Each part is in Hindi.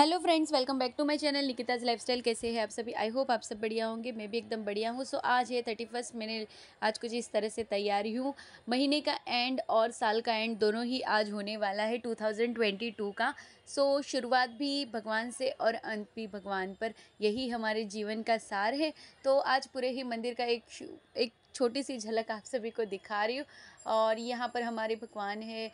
hello friends welcome back to my channel Nikita's lifestyle कैसे हैं आप सभी आई होप आप सब बढ़िया होंगे मैं भी एकदम बढ़िया हूँ सो आज है थर्टी फर्स्ट मैंने आज कुछ इस तरह से तैयारी हूँ महीने का एंड और साल का एंड दोनों ही आज होने वाला है 2022 का सो so, शुरुआत भी भगवान से और अंत भी भगवान पर यही हमारे जीवन का सार है तो आज पूरे ही मंदिर का एक एक छोटी सी झलक आप सभी को दिखा रही हूँ और यहाँ पर हमारे भगवान है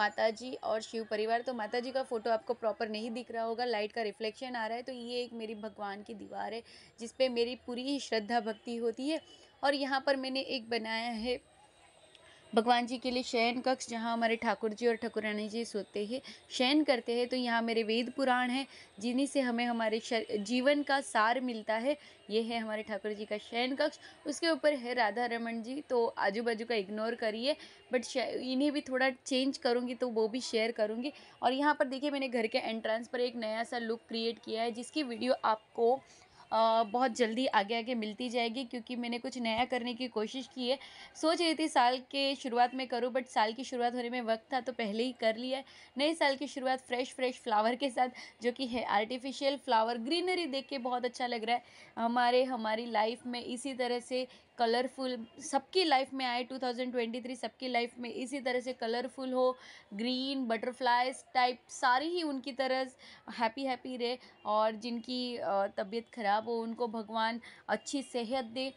माता जी और शिव परिवार तो माता जी का फ़ोटो आपको प्रॉपर नहीं दिख रहा होगा लाइट का रिफ्लेक्शन आ रहा है तो ये एक मेरी भगवान की दीवार है जिसपे मेरी पूरी श्रद्धा भक्ति होती है और यहाँ पर मैंने एक बनाया है भगवान जी के लिए शयन कक्ष जहाँ हमारे ठाकुर जी और ठाकुरानी जी सोते हैं शयन करते हैं तो यहाँ मेरे वेद पुराण है जिन्हीं से हमें हमारे जीवन का सार मिलता है ये है हमारे ठाकुर जी का शयन कक्ष उसके ऊपर है राधा रमन जी तो आजू बाजू का इग्नोर करिए बट इन्हें भी थोड़ा चेंज करूँगी तो वो भी शेयर करूँगी और यहाँ पर देखिए मैंने घर के एंट्रेंस पर एक नया सा लुक क्रिएट किया है जिसकी वीडियो आपको बहुत जल्दी आगे आगे मिलती जाएगी क्योंकि मैंने कुछ नया करने की कोशिश की है सोच रही थी साल के शुरुआत में करूँ बट साल की शुरुआत होने में वक्त था तो पहले ही कर लिया है नए साल की शुरुआत फ्रेश फ्रेश फ्लावर के साथ जो कि है आर्टिफिशियल फ्लावर ग्रीनरी देख के बहुत अच्छा लग रहा है हमारे हमारी लाइफ में इसी तरह से कलरफुल सबकी लाइफ में आए 2023 सबकी लाइफ में इसी तरह से कलरफुल हो ग्रीन बटरफ्लाइज टाइप सारी ही उनकी तरह हैप्पी हैप्पी रहे और जिनकी तबीयत ख़राब आप उनको भगवान अच्छी सेहत दे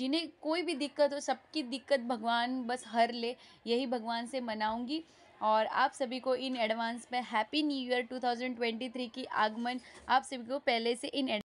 जिन्हें कोई भी दिक्कत हो सबकी दिक्कत भगवान बस हर ले यही भगवान से मनाऊंगी और आप सभी को इन एडवांस में हैप्पी न्यू ईयर 2023 की आगमन आप सभी को पहले से इन